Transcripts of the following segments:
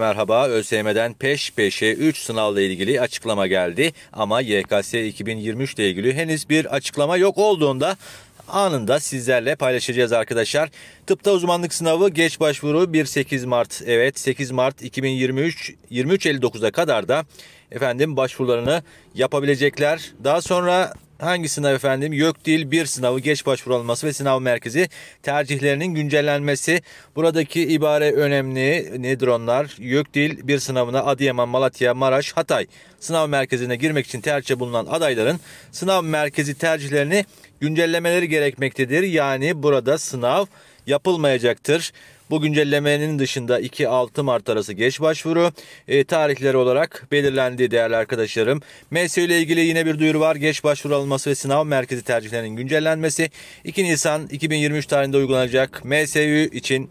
Merhaba, ÖSYM'den peş peşe 3 sınavla ilgili açıklama geldi ama YKS 2023 ile ilgili henüz bir açıklama yok olduğunda anında sizlerle paylaşacağız arkadaşlar. Tıpta uzmanlık sınavı geç başvuru 1-8 Mart. Evet 8 Mart 2023 23.59'a kadar da efendim başvurularını yapabilecekler. Daha sonra hangi sınav efendim? yok değil bir sınavı geç başvurulması ve sınav merkezi tercihlerinin güncellenmesi. Buradaki ibare önemli. Nedir onlar? YÖK değil bir sınavına Adıyaman, Malatya, Maraş, Hatay sınav merkezine girmek için tercih bulunan adayların sınav merkezi tercihlerini güncellemeleri gerekmektedir. Yani burada sınav yapılmayacaktır. Bu güncellemenin dışında 2-6 Mart arası geç başvuru e, tarihleri olarak belirlendi değerli arkadaşlarım. MS ile ilgili yine bir duyuru var. Geç başvuru alınması ve sınav merkezi tercihlerinin güncellenmesi 2 Nisan 2023 tarihinde uygulanacak. MSU için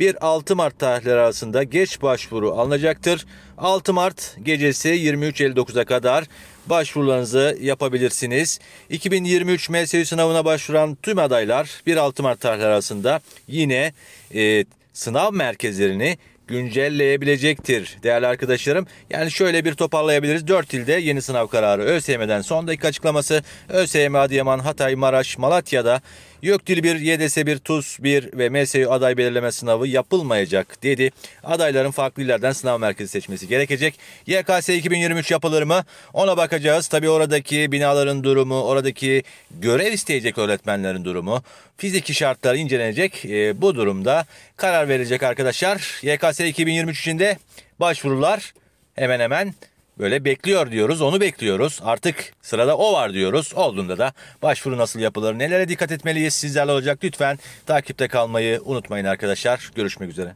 1-6 Mart tarihleri arasında geç başvuru alınacaktır. 6 Mart gecesi 23.59'a kadar başvurularınızı yapabilirsiniz. 2023 MSU sınavına başvuran tüm adaylar 1-6 Mart tarihleri arasında yine e, sınav merkezlerini güncelleyebilecektir değerli arkadaşlarım. Yani şöyle bir toparlayabiliriz. 4 ilde yeni sınav kararı ÖSYM'den son dakika açıklaması. ÖSYM Adıyaman, Hatay, Maraş, Malatya'da YÖKDİL 1, YDS 1, TUS 1 ve MSU aday belirleme sınavı yapılmayacak dedi. Adayların farklı illerden sınav merkezi seçmesi gerekecek. YKS 2023 yapılır mı? Ona bakacağız. Tabii oradaki binaların durumu, oradaki görev isteyecek öğretmenlerin durumu, fiziki şartlar incelenecek. E, bu durumda karar verilecek arkadaşlar. YKS 2023 için de başvurular hemen hemen Böyle bekliyor diyoruz, onu bekliyoruz. Artık sırada o var diyoruz. Olduğunda da başvuru nasıl yapılır, nelere dikkat etmeliyiz sizlerle olacak. Lütfen takipte kalmayı unutmayın arkadaşlar. Görüşmek üzere.